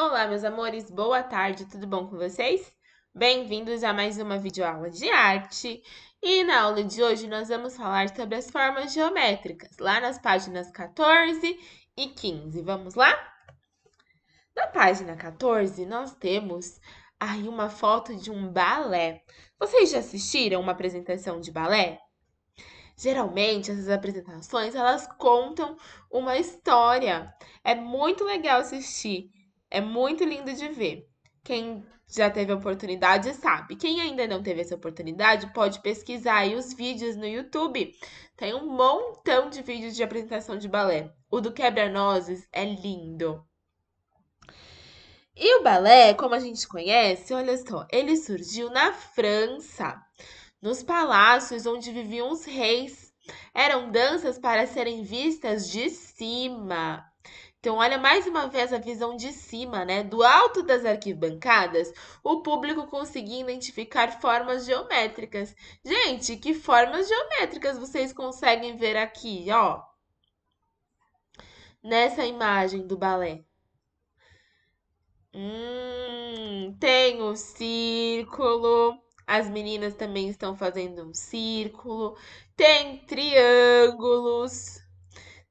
Olá, meus amores, boa tarde, tudo bom com vocês? Bem-vindos a mais uma videoaula de arte. E na aula de hoje nós vamos falar sobre as formas geométricas, lá nas páginas 14 e 15. Vamos lá? Na página 14, nós temos aí uma foto de um balé. Vocês já assistiram uma apresentação de balé? Geralmente essas apresentações elas contam uma história. É muito legal assistir. É muito lindo de ver. Quem já teve a oportunidade sabe. Quem ainda não teve essa oportunidade pode pesquisar aí os vídeos no YouTube. Tem um montão de vídeos de apresentação de balé. O do quebra-nozes é lindo. E o balé, como a gente conhece, olha só, ele surgiu na França, nos palácios onde viviam os reis. Eram danças para serem vistas de cima. Então, olha mais uma vez a visão de cima, né? Do alto das arquibancadas, o público conseguia identificar formas geométricas. Gente, que formas geométricas vocês conseguem ver aqui, ó? Nessa imagem do balé. Hum, tem o círculo. As meninas também estão fazendo um círculo. Tem triângulos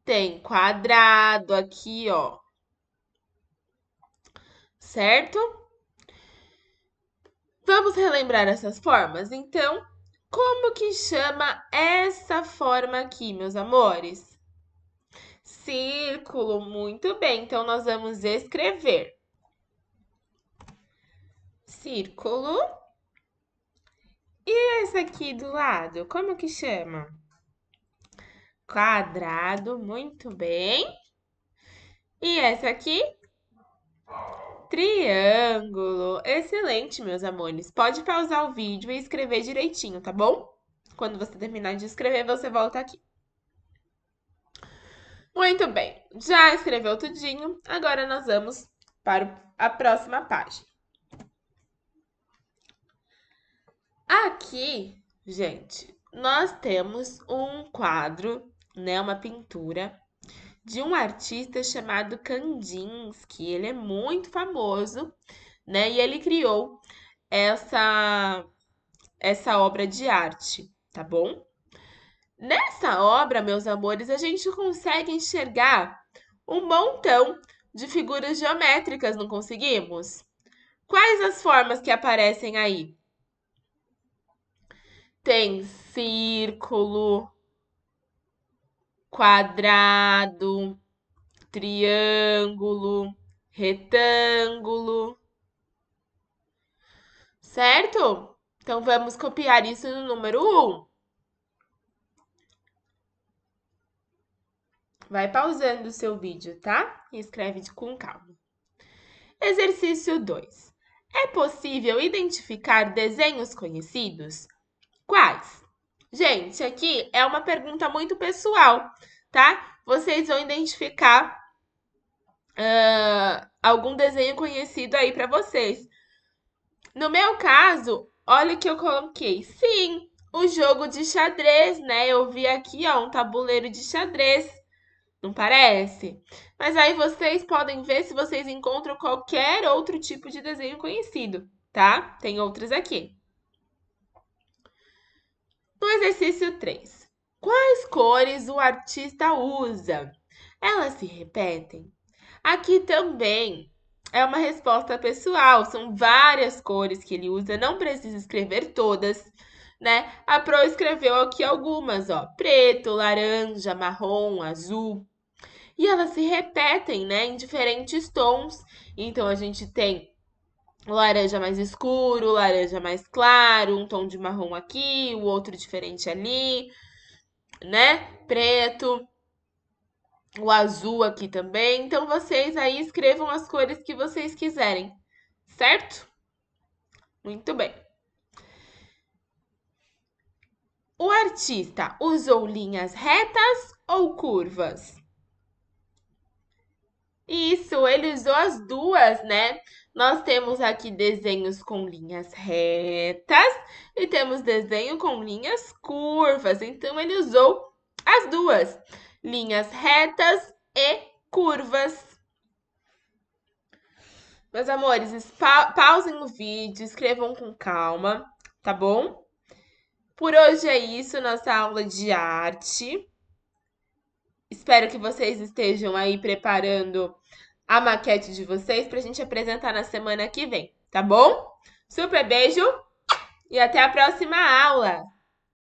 tem quadrado aqui, ó. Certo? Vamos relembrar essas formas? Então, como que chama essa forma aqui, meus amores? Círculo, muito bem. Então, nós vamos escrever. Círculo. E esse aqui do lado, como que chama? quadrado, muito bem. E essa aqui? Triângulo. Excelente, meus amores. Pode pausar o vídeo e escrever direitinho, tá bom? Quando você terminar de escrever, você volta aqui. Muito bem, já escreveu tudinho, agora nós vamos para a próxima página. Aqui, gente, nós temos um quadro né, uma pintura de um artista chamado Kandinsky. Ele é muito famoso, né? E ele criou essa essa obra de arte, tá bom? Nessa obra, meus amores, a gente consegue enxergar um montão de figuras geométricas, não conseguimos? Quais as formas que aparecem aí? Tem círculo, quadrado, triângulo, retângulo. Certo? Então, vamos copiar isso no número 1. Vai pausando o seu vídeo, tá? E escreve com calma. Exercício 2. É possível identificar desenhos conhecidos? Quais? Gente, aqui é uma pergunta muito pessoal, tá? Vocês vão identificar uh, algum desenho conhecido aí para vocês. No meu caso, olha o que eu coloquei. Sim, o jogo de xadrez, né? Eu vi aqui, ó, um tabuleiro de xadrez. Não parece? Mas aí vocês podem ver se vocês encontram qualquer outro tipo de desenho conhecido, tá? Tem outros aqui exercício 3. Quais cores o artista usa? Elas se repetem? Aqui também é uma resposta pessoal, são várias cores que ele usa, não precisa escrever todas, né? A Pro escreveu aqui algumas, ó: preto, laranja, marrom, azul. E elas se repetem, né, em diferentes tons. Então a gente tem laranja mais escuro, laranja mais claro, um tom de marrom aqui, o outro diferente ali, né? Preto, o azul aqui também. Então vocês aí escrevam as cores que vocês quiserem, certo? Muito bem. O artista usou linhas retas ou curvas? Isso, ele usou as duas, né? Nós temos aqui desenhos com linhas retas e temos desenho com linhas curvas. Então, ele usou as duas, linhas retas e curvas. Meus amores, pa pausem o vídeo, escrevam com calma, tá bom? Por hoje é isso, nossa aula de arte. Espero que vocês estejam aí preparando a maquete de vocês para a gente apresentar na semana que vem, tá bom? Super beijo e até a próxima aula!